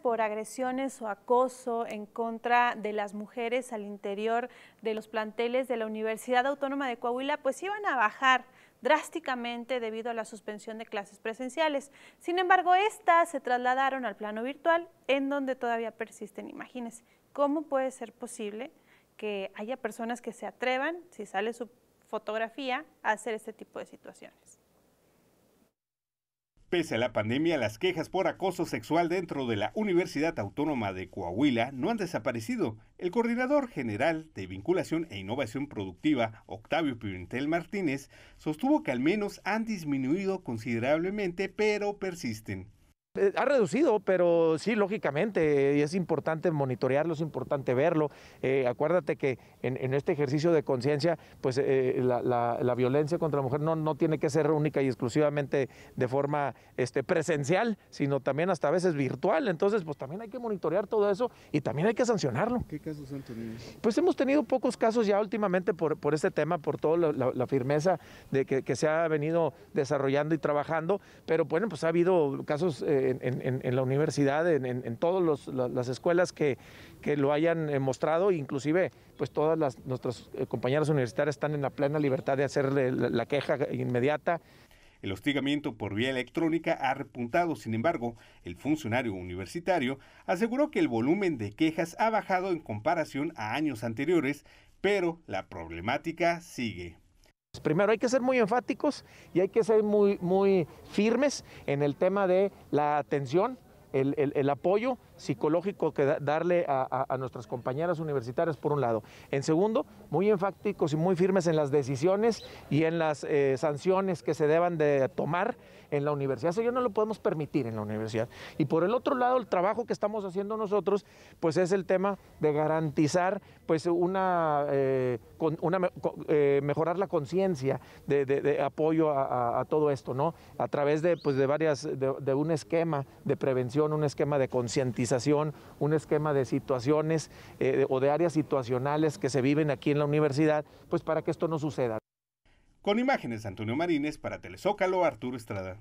por agresiones o acoso en contra de las mujeres al interior de los planteles de la Universidad Autónoma de Coahuila pues iban a bajar drásticamente debido a la suspensión de clases presenciales. Sin embargo, estas se trasladaron al plano virtual en donde todavía persisten. imágenes. ¿cómo puede ser posible que haya personas que se atrevan, si sale su fotografía, a hacer este tipo de situaciones? Pese a la pandemia, las quejas por acoso sexual dentro de la Universidad Autónoma de Coahuila no han desaparecido. El coordinador general de Vinculación e Innovación Productiva, Octavio Pimentel Martínez, sostuvo que al menos han disminuido considerablemente, pero persisten. Eh, ha reducido, pero sí, lógicamente, y es importante monitorearlo, es importante verlo. Eh, acuérdate que en, este ejercicio de conciencia, pues eh, la, violencia contra la mujer no, no tiene que ser única y exclusivamente de forma este, presencial, sino también hasta veces virtual. Entonces, pues también hay que monitorear todo eso y también hay que sancionarlo. ¿Qué casos han tenido? Pues hemos tenido pocos casos ya últimamente por, este tema, por toda la, firmeza de que, se ha venido desarrollando y trabajando, pero bueno, pues ha habido casos en, la universidad, en, todas las escuelas que, lo hayan eh, mostrado, inclusive pues todas nuestras eh, compañeras universitarias están en la plena libertad de hacerle la queja inmediata. El hostigamiento por vía electrónica ha repuntado, sin embargo, el funcionario universitario aseguró que el volumen de quejas ha bajado en comparación a años anteriores, pero la problemática sigue. Primero, hay que ser muy enfáticos y hay que ser muy, muy firmes en el tema de la atención el, apoyo psicológico que darle a, nuestras compañeras universitarias, por un lado. En segundo, muy enfáticos y muy firmes en las decisiones y en las eh, sanciones que se deban de tomar en la universidad. Eso ya no lo podemos permitir en la universidad. Y por el otro lado, el trabajo que estamos haciendo nosotros, pues es el tema de garantizar, pues una, eh, con, una eh, mejorar la conciencia de, apoyo a, todo esto, ¿no? A través de, pues, de varias, de un esquema de prevención un esquema de concientización, un esquema de situaciones eh, o de áreas situacionales que se viven aquí en la universidad, pues para que esto no suceda. Con imágenes Antonio Marines para Telezócalo, Arturo Estrada.